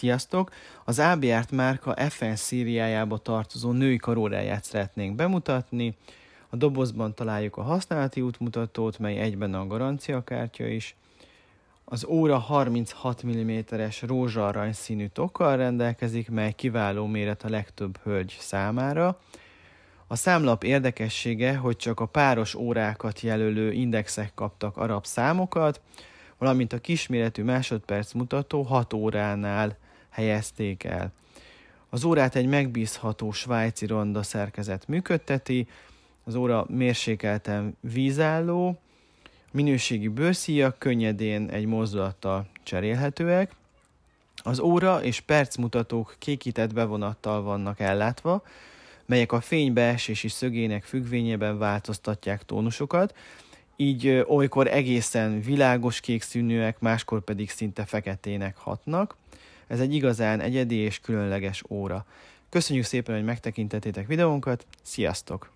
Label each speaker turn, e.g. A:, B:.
A: Sziasztok! Az ABR-t márka FN szíriájába tartozó női karóráját szeretnénk bemutatni. A dobozban találjuk a használati útmutatót, mely egyben a garanciakártya is. Az óra 36 mm-es rózsarany színű tokkal rendelkezik, mely kiváló méret a legtöbb hölgy számára. A számlap érdekessége, hogy csak a páros órákat jelölő indexek kaptak arab számokat, valamint a kisméretű másodperc mutató 6 óránál helyezték el. Az órát egy megbízható svájci ronda szerkezet működteti, az óra mérsékelten vízálló, minőségi bőrszíjak könnyedén egy mozdulattal cserélhetőek, az óra és percmutatók kékített bevonattal vannak ellátva, melyek a fénybeesési szögének függvényében változtatják tónusokat, így olykor egészen világos kék színűek, máskor pedig szinte feketének hatnak. Ez egy igazán egyedi és különleges óra. Köszönjük szépen, hogy megtekintettétek videónkat, sziasztok!